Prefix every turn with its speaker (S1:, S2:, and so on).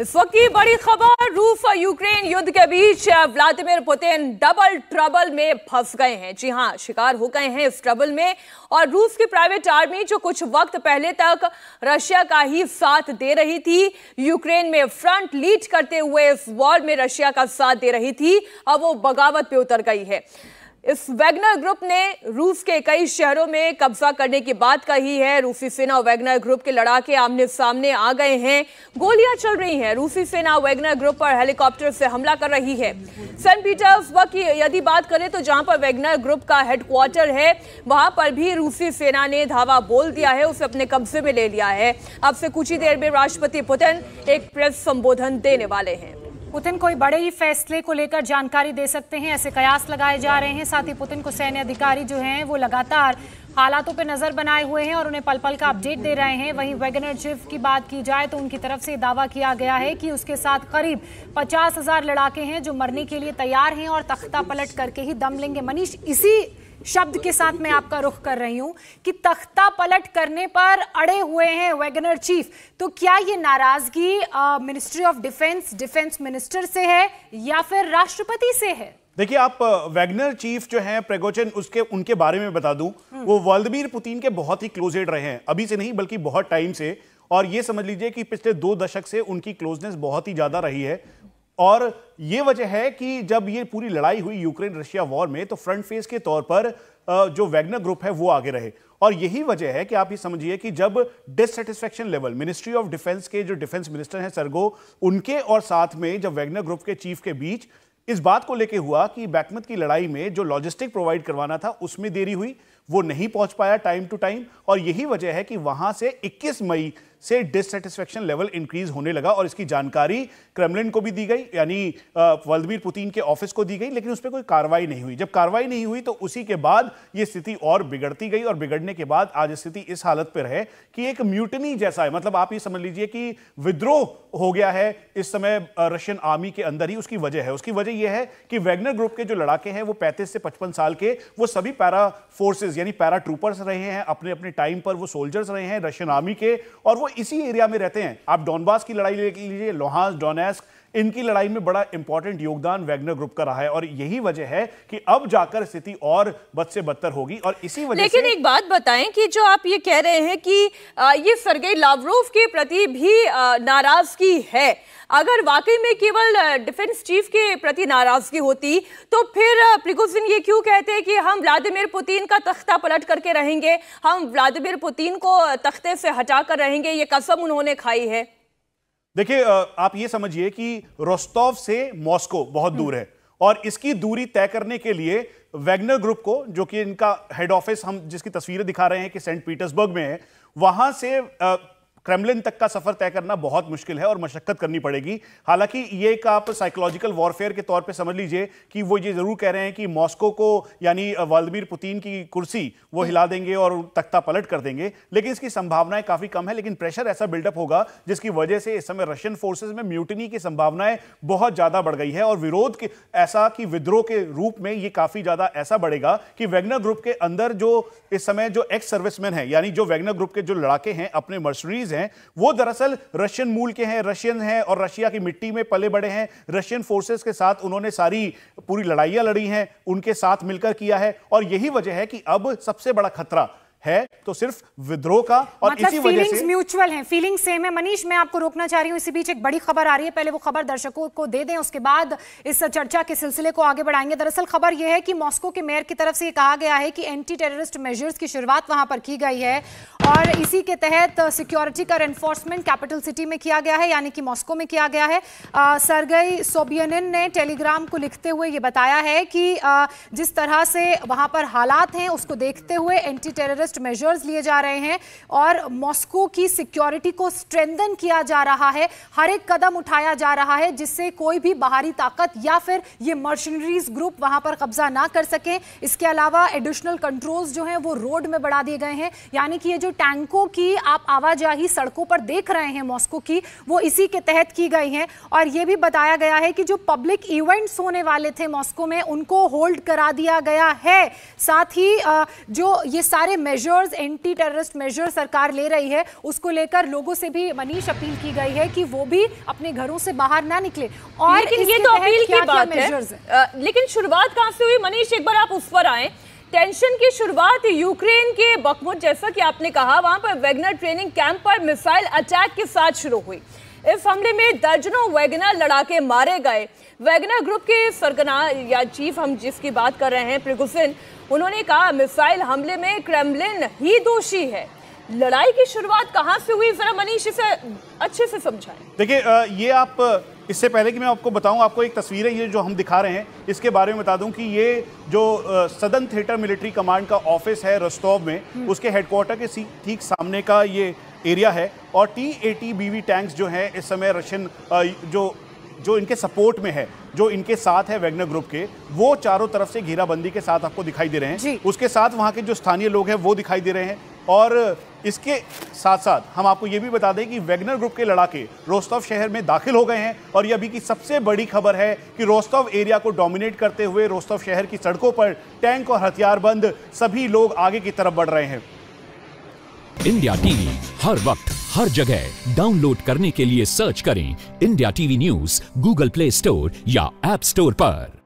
S1: इस वक्त की बड़ी खबर रूस और यूक्रेन युद्ध के बीच व्लादिमीर पुतिन डबल ट्रबल में फंस गए हैं जी हाँ शिकार हो गए हैं इस ट्रबल में और रूस की प्राइवेट आर्मी जो कुछ वक्त पहले तक रशिया का ही साथ दे रही थी यूक्रेन में फ्रंट लीड करते हुए इस वॉर में रशिया का साथ दे रही थी अब वो बगावत पे उतर गई है इस वैगनर ग्रुप ने रूस के कई शहरों में कब्जा करने की बात कही है रूसी सेना और वैगनर ग्रुप के लड़ाके आमने सामने आ गए हैं गोलियां चल रही हैं रूसी सेना वैगनर ग्रुप पर हेलीकॉप्टर से हमला कर रही है सेंट पीटर्सबर्ग की यदि बात करें तो जहां पर वैगनर ग्रुप का हेडक्वार्टर है वहां पर भी रूसी सेना ने धावा बोल दिया है उसे अपने कब्जे में ले लिया है अब से कुछ ही देर में राष्ट्रपति पुतिन एक प्रेस संबोधन देने वाले हैं पुतिन कोई बड़े ही फैसले को लेकर जानकारी दे सकते हैं ऐसे कयास
S2: लगाए जा रहे हैं साथ ही पुतिन को सैन्य अधिकारी जो हैं वो लगातार हालातों पर नजर बनाए हुए हैं और उन्हें पल पल का अपडेट दे रहे हैं वहीं वेगनर चीफ की बात की जाए तो उनकी तरफ से दावा किया गया है कि उसके साथ करीब पचास हजार लड़ाके हैं जो मरने के लिए तैयार हैं और तख्ता पलट करके ही दम लेंगे मनीष इसी शब्द के साथ मैं आपका रुख कर रही हूं कि तख्ता पलट करने पर अड़े हुए हैं वैगनर चीफ तो क्या ये नाराजगी ministry of defence defence minister से है या फिर राष्ट्रपति से है
S3: देखिए आप वैगनर uh, चीफ जो हैं प्रेगोचन उसके उनके बारे में बता दूं हम्म। वो व्लादिमीर पुतिन के बहुत ही क्लोजेड रहे हैं अभी से नहीं बल्कि बहुत टाइम से और ये समझ लीजिए कि पिछले दो दशक से उनकी क्लोजनेस बहुत ही ज़्यादा रही है और ये वजह है कि जब ये पूरी लड़ाई हुई यूक्रेन रशिया वॉर में तो फ्रंट फेस के तौर पर जो वैगनर ग्रुप है वो आगे रहे और यही वजह है कि आप ये समझिए कि जब dissatisfaction level ministry of defence के जो डिफेंस मिनिस्टर हैं सरगो उनके और साथ में जब वैगनर ग्रुप के चीफ के बीच इस बात को लेके हुआ कि बैकमत की लड़ाई में जो लॉजिस्टिक प्रोवाइड करवाना था उसमें देरी हुई वो नहीं पहुंच पाया टाइम टू टाइम और यही वजह है कि वहां से 21 मई से डिससेटिस्फेक्शन लेवल इंक्रीज होने लगा और इसकी जानकारी क्रेमलिन को भी दी गई यानी व्लादिमिर पुतिन के ऑफिस को दी गई लेकिन उस पर कोई कार्रवाई नहीं हुई जब कार्रवाई नहीं हुई तो उसी के बाद ये स्थिति और बिगड़ती गई और बिगड़ने के बाद आज स्थिति इस हालत पर है कि एक म्यूटनी जैसा है मतलब आप ये समझ लीजिए कि विद्रोह हो गया है इस समय रशियन आर्मी के अंदर ही उसकी वजह है उसकी वजह यह है कि वैगनर ग्रुप के जो लड़ाके हैं वो पैंतीस से पचपन साल के वो सभी पैरा फोर्सेज यानी पैरा ट्रूपर्स रहे हैं अपने अपने टाइम पर वो सोल्जर्स रहे हैं रशियन आर्मी के और वो इसी एरिया में रहते हैं आप डॉनबास की लड़ाई ले लीजिए लोहांस डोनेस्क इनकी लड़ाई में बड़ा इंपॉर्टेंट योगदान वैगनर ग्रुप का रहा है और यही वजह है कि अब जाकर स्थिति और बद से बदतर होगी और इसी वजह लेकिन
S1: एक बात बताएं कि जो आप ये कह रहे हैं कि ये सरगे लावरोव के प्रति भी नाराजगी है अगर वाकई में केवल डिफेंस चीफ के प्रति नाराजगी होती तो फिर प्रिगोजिन ये क्यों कहते कि हम व्लादिमिर पुतिन का तख्ता पलट करके रहेंगे हम व्लादिमिर पुतिन को तख्ते से हटा कर रहेंगे ये कसम उन्होंने खाई है
S3: देखिए आप ये समझिए कि रोस्तोव से मॉस्को बहुत दूर है और इसकी दूरी तय करने के लिए वैगनर ग्रुप को जो कि इनका हेड ऑफिस हम जिसकी तस्वीरें दिखा रहे हैं कि सेंट पीटर्सबर्ग में है वहां से क्रेमलिन तक का सफर तय करना बहुत मुश्किल है और मशक्कत करनी पड़ेगी हालांकि ये एक आप साइकोलॉजिकल वॉरफेयर के तौर पे समझ लीजिए कि वो ये जरूर कह रहे हैं कि मॉस्को को यानी व्लादिमीर पुतिन की कुर्सी वो हिला देंगे और तख्ता पलट कर देंगे लेकिन इसकी संभावनाएं काफी कम है लेकिन प्रेशर ऐसा बिल्डअप होगा जिसकी वजह से इस समय रशियन फोर्सेज में म्यूटनी की संभावनाएं बहुत ज्यादा बढ़ गई है और विरोध के ऐसा कि विद्रोह के रूप में ये काफी ज्यादा ऐसा बढ़ेगा कि वैगनर ग्रुप के अंदर जो इस समय जो एक्स सर्विसमैन है यानी जो वैगनर ग्रुप के जो लड़ाके हैं अपने मर्सरीज कंट्रीज हैं वो दरअसल रशियन मूल के हैं रशियन हैं और रशिया की मिट्टी में पले बड़े हैं रशियन फोर्सेस के साथ उन्होंने सारी पूरी लड़ाइयां लड़ी हैं उनके साथ मिलकर किया है और यही वजह है कि अब सबसे बड़ा खतरा है तो सिर्फ विद्रोह का और मतलब इसी वजह से
S2: म्यूचुअल है फीलिंग सेम है मनीष मैं आपको रोकना चाह रही हूं इसी बीच एक बड़ी खबर आ रही है पहले वो खबर दर्शकों को दे दें उसके बाद इस चर्चा के सिलसिले को आगे बढ़ाएंगे दरअसल खबर यह है कि मॉस्को के मेयर की तरफ से कहा गया है कि एंटी टेररिस्ट मेजर्स की शुरुआत वहां पर की गई है और इसी के तहत सिक्योरिटी का एनफोर्समेंट कैपिटल सिटी में किया गया है यानी कि मॉस्को में किया गया है सरगई सोबियन ने टेलीग्राम को लिखते हुए ये बताया है कि आ, जिस तरह से वहाँ पर हालात हैं उसको देखते हुए एंटी टेररिस्ट मेजर्स लिए जा रहे हैं और मॉस्को की सिक्योरिटी को स्ट्रेंदन किया जा रहा है हर एक कदम उठाया जा रहा है जिससे कोई भी बाहरी ताकत या फिर ये मर्शनरीज ग्रुप वहाँ पर कब्जा ना कर सकें इसके अलावा एडिशनल कंट्रोल्स जो हैं वो रोड में बढ़ा दिए गए हैं यानी कि ये जो टैंकों की आप आवाजाही सड़कों पर देख रहे हैं मॉस्को की वो इसी के तहत की गई है और ये भी बताया गया है कि जो पब्लिक इवेंट्स होने वाले थे मॉस्को में उनको होल्ड करा दिया गया है साथ ही जो ये सारे मेजर्स एंटी टेररिस्ट मेजर सरकार ले रही है उसको लेकर लोगों से भी मनीष अपील की गई है कि वो भी अपने
S1: घरों से बाहर ना निकले और लेकिन ये तो अपील की बात है लेकिन शुरुआत कहां से हुई मनीष एक बार आप उस पर आए टेंशन की शुरुआत यूक्रेन के बकमुट जैसा कि आपने कहा वहां पर वैगनर ट्रेनिंग कैंप पर मिसाइल अटैक के साथ शुरू हुई इस हमले में दर्जनों वैगनर लड़ाके मारे गए वैगनर ग्रुप के सरगना या चीफ हम जिसकी बात कर रहे हैं प्रिगुसिन उन्होंने कहा मिसाइल हमले में क्रेमलिन ही दोषी है लड़ाई की शुरुआत कहां से हुई जरा मनीष इसे अच्छे से समझाएं
S3: देखिए ये आप इससे पहले कि मैं आपको बताऊं आपको एक तस्वीर है ये जो हम दिखा रहे हैं इसके बारे में बता दूं कि ये जो सदन थिएटर मिलिट्री कमांड का ऑफिस है रस्तोव में हम्म। उसके हेडक्वार्टर के ठीक सामने का ये एरिया है और टी एटी बीवी टैंक्स जो हैं इस समय रशियन जो जो इनके सपोर्ट में है जो इनके साथ है वैगनर ग्रुप के वो चारों तरफ से घेराबंदी के साथ आपको दिखाई दे रहे हैं उसके साथ वहाँ के जो स्थानीय लोग हैं वो दिखाई दे रहे हैं और इसके साथ साथ हम आपको ये भी बता दें कि वेगनर ग्रुप के लड़ाके रोस्तव शहर में दाखिल हो गए हैं और ये अभी की सबसे बड़ी खबर है कि रोस्तव एरिया को डोमिनेट करते हुए रोस्तव शहर की सड़कों पर टैंक और हथियारबंद सभी लोग आगे की तरफ बढ़ रहे हैं इंडिया टीवी हर वक्त हर जगह डाउनलोड करने के लिए सर्च करें India TV news Google Play Store या एप स्टोर पर